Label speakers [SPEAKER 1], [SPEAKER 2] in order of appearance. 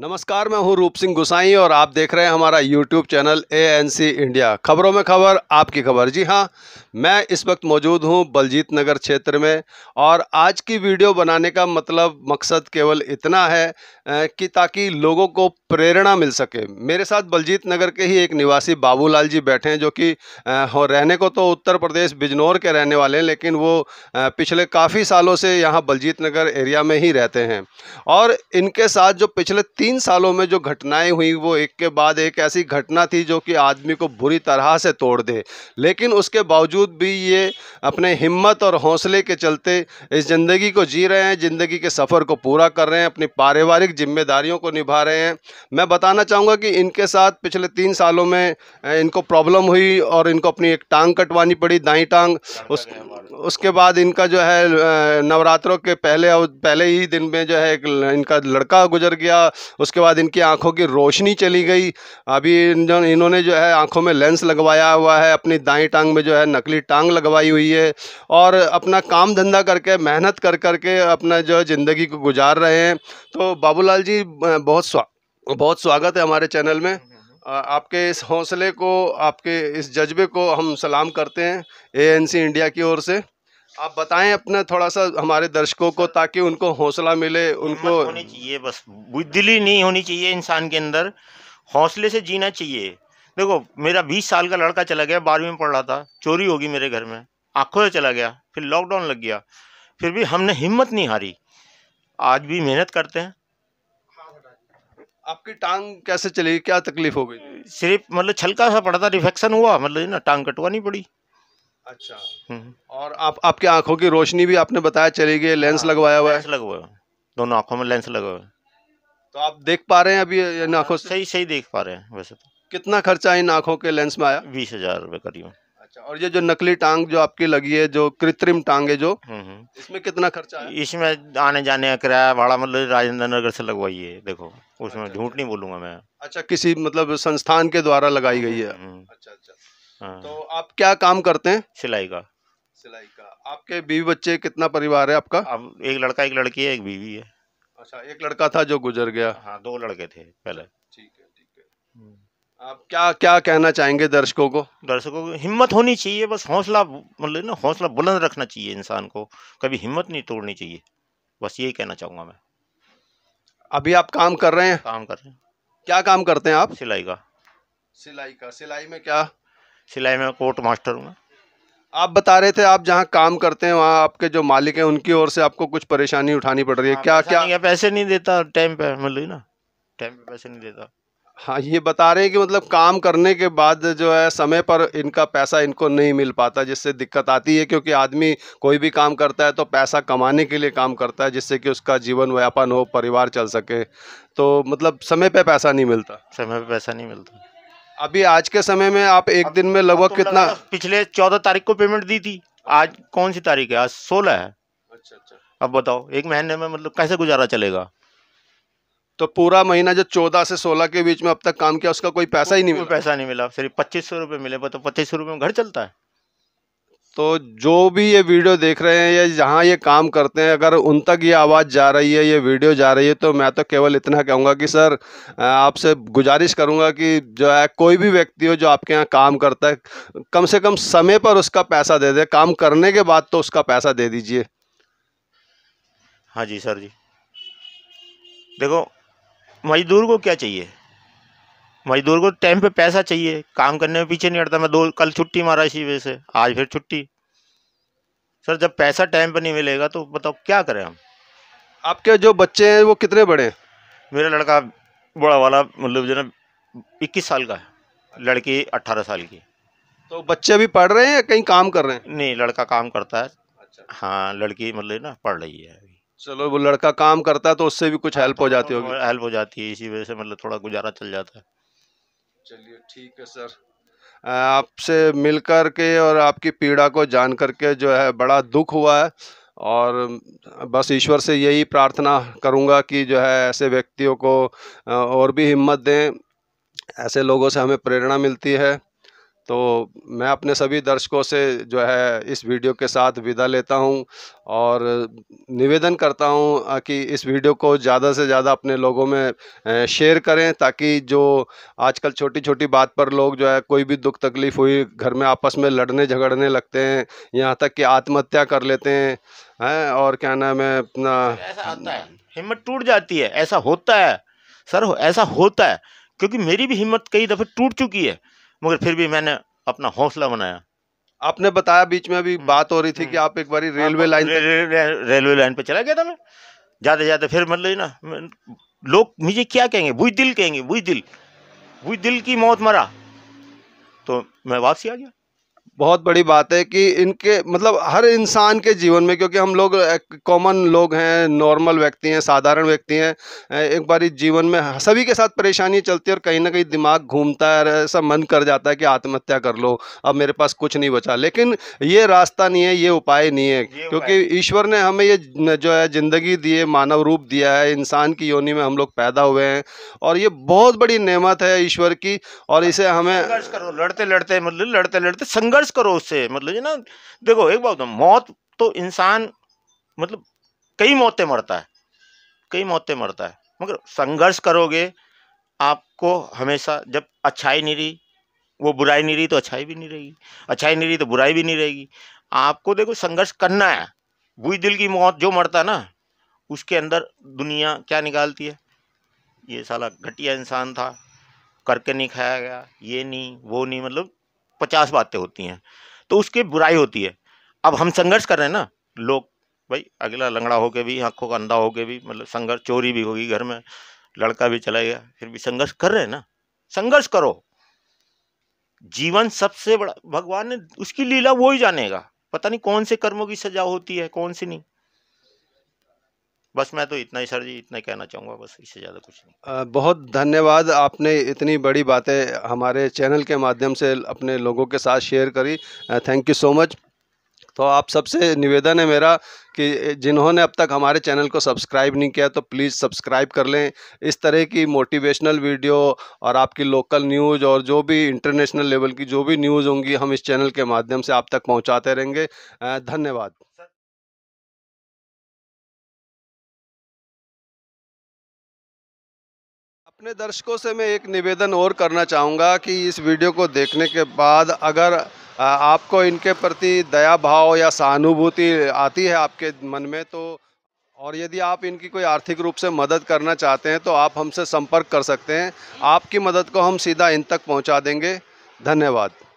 [SPEAKER 1] नमस्कार मैं हूं रूप सिंह गुसाई और आप देख रहे हैं हमारा YouTube channel A N C India खबरों में खबर आपकी खबर जी हाँ मैं इस वक्त मौजूद हूं बलजीत नगर क्षेत्र में और आज की वीडियो बनाने का मतलब मकसद केवल इतना है कि ताकि लोगों को प्रेरणा मिल सके मेरे साथ बलजीत नगर के ही एक निवासी बाबूलाल जी बैठे हैं जो कि रहने को तो उत्तर प्रदेश बिजनौर के रहने वाले हैं लेकिन वो पिछले काफ़ी सालों से यहाँ बलजीत नगर एरिया में ही रहते हैं और इनके साथ जो पिछले तीन सालों में जो घटनाएँ हुई वो एक के बाद एक ऐसी घटना थी जो कि आदमी को बुरी तरह से तोड़ दे लेकिन उसके बावजूद बावजूद भी ये अपने हिम्मत और हौसले के चलते इस ज़िंदगी को जी रहे हैं ज़िंदगी के सफ़र को पूरा कर रहे हैं अपनी पारिवारिक जिम्मेदारियों को निभा रहे हैं मैं बताना चाहूँगा कि इनके साथ पिछले तीन सालों में इनको प्रॉब्लम हुई और इनको अपनी एक टांग कटवानी पड़ी दाई टांग उस उसके बाद इनका जो है नवरात्रों के पहले और पहले ही दिन में जो है एक इनका लड़का गुजर गया उसके बाद इनकी आंखों की रोशनी चली गई अभी इन्होंने जो है आंखों में लेंस लगवाया हुआ है अपनी दाई टांग में जो है नकली टांग लगवाई हुई है और अपना काम धंधा करके मेहनत कर करके अपना जो है ज़िंदगी को गुजार रहे हैं तो बाबूलाल जी बहुत स्वा बहुत स्वागत है हमारे चैनल में आपके इस हौसले को आपके इस जज्बे को हम सलाम करते हैं एएनसी इंडिया की ओर से आप बताएं अपना थोड़ा सा हमारे दर्शकों को ताकि उनको हौसला मिले
[SPEAKER 2] उनको होनी चाहिए बस बुद्धि नहीं होनी चाहिए इंसान के अंदर हौसले से जीना चाहिए देखो मेरा बीस साल का लड़का चला गया बारहवीं में पढ़ रहा था चोरी होगी मेरे घर में आंखों से चला गया फिर लॉकडाउन लग गया फिर भी हमने हिम्मत नहीं हारी आज भी मेहनत करते हैं आपकी टांग कैसे चली क्या तकलीफ हो गई सिर्फ मतलब छलका सा पड़ा था रिफेक्शन हुआ मतलब ना टांग कटवानी पड़ी
[SPEAKER 1] अच्छा हम्म। और आप आपकी आंखों की रोशनी भी आपने बताया चली गई लेंस हाँ, लगवाया हुआ है लगवाया दोनों आंखों में लेंस लगा हुआ तो आप देख पा रहे हैं अभी इन आंखों से सही सही देख पा रहे हैं वैसे तो कितना खर्चा इन आंखों के लेंस में आया
[SPEAKER 2] बीस हजार रुपये करीब
[SPEAKER 1] अच्छा और ये जो नकली टांग जो आपकी लगी है जो कृत्रिम टांग है जो
[SPEAKER 2] हम्म, हम्म। इसमें कितना खर्चा इसमें आने जाने का किराया भाड़ा मतलब राजेंद्र नगर से लगवाई है देखो उसमें अच्छा, झूठ अच्छा। नहीं बोलूंगा मैं अच्छा किसी मतलब संस्थान के द्वारा लगाई गई है हम्म, हम्म। अच्छा अच्छा हाँ। तो आप क्या काम करते हैं सिलाई का
[SPEAKER 1] सिलाई का आपके बीवी बच्चे कितना परिवार है आपका अब एक लड़का एक लड़की है एक बीवी है अच्छा एक लड़का था जो गुजर गया हाँ दो लड़के
[SPEAKER 2] थे पहले ठीक है ठीक है हम्म। आप क्या क्या कहना चाहेंगे दर्शकों को दर्शकों को हिम्मत होनी चाहिए बस हौसला मतलब ना हौसला बुलंद रखना चाहिए इंसान को कभी हिम्मत नहीं तोड़नी चाहिए बस यही कहना चाहूँगा मैं अभी आप काम कर रहे हैं काम कर रहे हैं क्या काम करते हैं आप सिलाई का
[SPEAKER 1] सिलाई का सिलाई में क्या सिलाई में कोर्ट मास्टर हूँ आप बता रहे थे आप जहाँ काम करते हैं वहाँ आपके जो मालिक हैं उनकी ओर से आपको कुछ परेशानी उठानी पड़ रही है हाँ, क्या क्या
[SPEAKER 2] पैसे नहीं देता टाइम पे मतलब ना टाइम पे पैसे नहीं देता
[SPEAKER 1] हाँ ये बता रहे हैं कि मतलब काम करने के बाद जो है समय पर इनका पैसा इनको नहीं मिल पाता जिससे दिक्कत आती है क्योंकि आदमी कोई भी काम करता है तो पैसा कमाने के लिए काम करता है जिससे कि उसका जीवन व्यापन हो परिवार चल सके तो मतलब समय पे पैसा नहीं मिलता समय पे पैसा नहीं मिलता
[SPEAKER 2] अभी आज के समय में आप एक दिन में लगभग तो कितना पिछले चौदह तारीख को पेमेंट दी थी आज कौन सी तारीख है आज सोलह है अच्छा अच्छा अब बताओ एक महीने में मतलब कैसे गुजारा चलेगा तो पूरा महीना जो चौदह से सोलह के बीच में अब तक काम किया उसका कोई पैसा ही नहीं मिला पैसा नहीं मिला सिर्फ पच्चीस सौ रुपये मिले तो पच्चीस सौ रुपये में घर चलता है
[SPEAKER 1] तो जो भी ये वीडियो देख रहे हैं या जहाँ ये काम करते हैं अगर उन तक ये आवाज़ जा रही है ये वीडियो जा रही है तो मैं तो केवल इतना कहूँगा कि सर आपसे गुजारिश करूँगा कि जो है कोई भी व्यक्ति हो जो आपके यहाँ काम करता है कम से कम समय पर उसका पैसा दे दे काम
[SPEAKER 2] करने के बाद तो उसका पैसा दे दीजिए हाँ जी सर जी देखो मजदूर को क्या चाहिए मजदूर को टाइम पे पैसा चाहिए काम करने में पीछे नहीं हटता मैं दो कल छुट्टी मारा इसी वजह से आज फिर छुट्टी सर जब पैसा टाइम पर नहीं मिलेगा तो बताओ क्या करें हम आपके जो बच्चे हैं वो कितने बड़े मेरा लड़का बड़ा वाला मतलब जो ना इक्कीस साल का है लड़की अट्ठारह साल की तो बच्चे अभी पढ़ रहे हैं या कहीं काम कर रहे हैं नहीं लड़का काम करता है अच्छा हाँ लड़की मतलब ना पढ़ रही है चलो वो लड़का काम करता है
[SPEAKER 1] तो उससे भी कुछ हेल्प हाँ, हो जाती होगी हेल्प
[SPEAKER 2] हो जाती है इसी वजह से मतलब थोड़ा गुजारा चल जाता है
[SPEAKER 1] चलिए ठीक है सर आपसे मिल कर के और आपकी पीड़ा को जान करके जो है बड़ा दुख हुआ है और बस ईश्वर से यही प्रार्थना करूंगा कि जो है ऐसे व्यक्तियों को और भी हिम्मत दें ऐसे लोगों से हमें प्रेरणा मिलती है तो मैं अपने सभी दर्शकों से जो है इस वीडियो के साथ विदा लेता हूं और निवेदन करता हूं कि इस वीडियो को ज़्यादा से ज़्यादा अपने लोगों में शेयर करें ताकि जो आजकल छोटी छोटी बात पर लोग जो है कोई भी दुख तकलीफ़ हुई घर में आपस में लड़ने झगड़ने लगते हैं यहाँ
[SPEAKER 2] तक कि आत्महत्या कर लेते हैं हैं और क्या नाम है अपना हिम्मत टूट जाती है ऐसा होता है सर ऐसा होता है क्योंकि मेरी भी हिम्मत कई दफ़े टूट चुकी है मगर फिर भी मैंने अपना हौसला बनाया आपने बताया बीच में अभी हम्म। बात हो रही थी कि हम्म। आप एक बार हाँ, रेलवे हाँ, लाइन रेलवे लाइन पे चला गया था मैं जाते जाते फिर मतलब ना लोग मुझे क्या कहेंगे बुझ दिल कहेंगे बुझ दिल बुझ दिल की मौत मरा तो मैं वापसी आ गया बहुत बड़ी बात है कि इनके
[SPEAKER 1] मतलब हर इंसान के जीवन में क्योंकि हम लोग कॉमन लोग हैं नॉर्मल व्यक्ति हैं साधारण व्यक्ति हैं एक बार जीवन में सभी के साथ परेशानी चलती है और कहीं ना कहीं दिमाग घूमता है ऐसा मन कर जाता है कि आत्महत्या कर लो अब मेरे पास कुछ नहीं बचा लेकिन ये रास्ता नहीं है ये उपाय नहीं है क्योंकि ईश्वर ने हमें ये जो है ज़िंदगी दी है मानव रूप दिया है इंसान की योनी में हम लोग पैदा हुए हैं और ये बहुत बड़ी नेमत है ईश्वर की और
[SPEAKER 2] इसे हमें लड़ते लड़ते मतलब लड़ते लड़ते संघर्ष रिप्लेस करो उससे मतलब ना देखो एक बात मौत तो इंसान मतलब कई मौतें मरता है कई मौतें मरता है मगर संघर्ष करोगे आपको हमेशा जब अच्छाई नहीं रही वो बुराई नहीं रही तो अच्छाई भी नहीं रहेगी अच्छाई नहीं रही तो बुराई भी नहीं रहेगी आपको देखो संघर्ष करना है बुरी दिल की मौत जो मरता ना उसके अंदर दुनिया क्या निकालती है ये साला घटिया इंसान था करके नहीं खाया गया ये नहीं वो नहीं मतलब पचास बातें होती हैं तो उसकी बुराई होती है अब हम संघर्ष कर रहे हैं ना लोग भाई अगला लंगड़ा होके भी आँखों का अंधा होके भी मतलब संघर्ष चोरी भी होगी घर में लड़का भी चला गया फिर भी संघर्ष कर रहे हैं ना संघर्ष करो जीवन सबसे बड़ा भगवान ने उसकी लीला वो ही जानेगा पता नहीं कौन से कर्मों की सजा होती है कौन सी नहीं बस मैं तो इतना ही सर जी इतना कहना चाहूँगा बस इससे ज़्यादा कुछ
[SPEAKER 1] नहीं बहुत धन्यवाद आपने इतनी बड़ी बातें हमारे चैनल के माध्यम से अपने लोगों के साथ शेयर करी थैंक यू सो मच तो आप सबसे निवेदन है मेरा कि जिन्होंने अब तक हमारे चैनल को सब्सक्राइब नहीं किया तो प्लीज़ सब्सक्राइब कर लें इस तरह की मोटिवेशनल वीडियो और आपकी लोकल न्यूज़ और जो भी इंटरनेशनल लेवल की जो भी न्यूज़ होंगी हम इस चैनल के माध्यम से आप तक पहुंचाते रहेंगे धन्यवाद अपने दर्शकों से मैं एक निवेदन और करना चाहूँगा कि इस वीडियो को देखने के बाद अगर आपको इनके प्रति दया भाव या सहानुभूति आती है आपके मन में तो और यदि आप इनकी कोई आर्थिक रूप से मदद करना चाहते हैं तो आप हमसे संपर्क कर सकते हैं आपकी मदद को हम सीधा इन तक पहुंचा देंगे धन्यवाद